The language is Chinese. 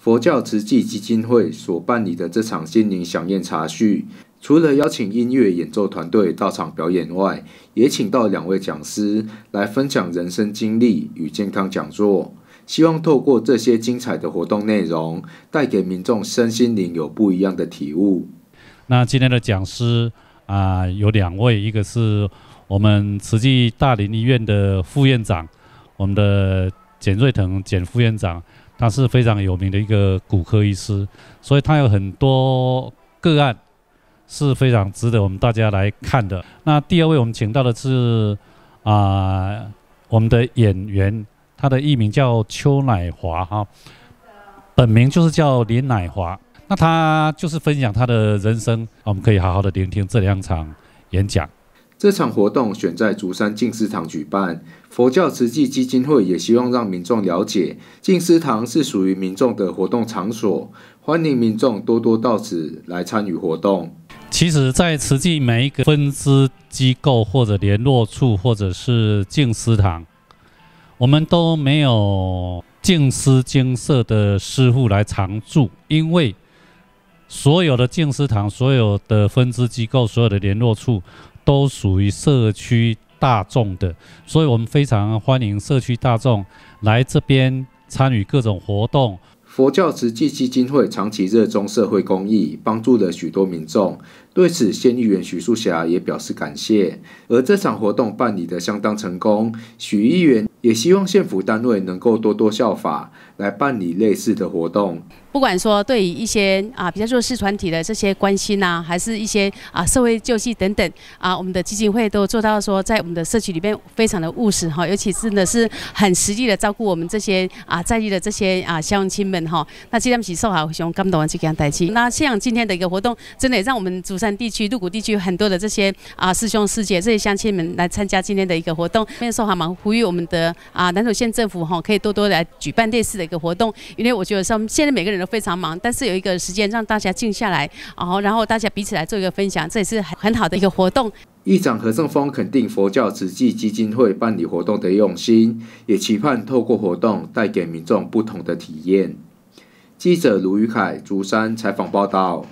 佛教慈济基金会所办理的这场心灵飨宴茶叙，除了邀请音乐演奏团队到场表演外，也请到两位讲师来分享人生经历与健康讲座。希望透过这些精彩的活动内容，带给民众身心灵有不一样的体悟。那今天的讲师啊，有两位，一个是我们慈济大林医院的副院长，我们的简瑞腾简副院长。他是非常有名的一个骨科医师，所以他有很多个案是非常值得我们大家来看的。那第二位我们请到的是啊，我们的演员，他的艺名叫邱乃华哈，本名就是叫林乃华。那他就是分享他的人生，我们可以好好的聆听这两场演讲。这场活动选在竹山净思堂举办，佛教慈济基金会也希望让民众了解，净思堂是属于民众的活动场所，欢迎民众多多到此来参与活动。其实，在慈济每一个分支机构或者联络处，或者是净思堂，我们都没有净思精舍的师傅来常住，因为。所有的净师堂、所有的分支机构、所有的联络处，都属于社区大众的，所以我们非常欢迎社区大众来这边参与各种活动。佛教慈济基金会长期热衷社会公益，帮助了许多民众。对此，县议员许树霞也表示感谢。而这场活动办理得相当成功，许议员也希望县府单位能够多多效法。来办理类似的活动，不管说对于一些啊，比较说势团体的这些关心呐，还是一些啊社会救济等等啊，我们的基金会都做到说在我们的社区里面非常的务实哈，尤其是真的是很实际的照顾我们这些啊在地的这些啊乡亲们哈。那今天起，寿海熊刚懂完就给他带去。那像今天的一个活动，真的让我们竹山地区、鹿谷地区很多的这些啊师兄师姐这些乡亲们来参加今天的一个活动。那寿海嘛呼吁我们的啊南投县政府哈，可以多多来举办类似的。个活动，因为我觉得说现在每个人都非常忙，但是有一个时间让大家静下来，然后然后大家彼此来做一个分享，这也是很很好的一个活动。议长何正峰肯定佛教慈济基金会办理活动的用心，也期盼透过活动带给民众不同的体验。记者卢宇凯竹山采访报道。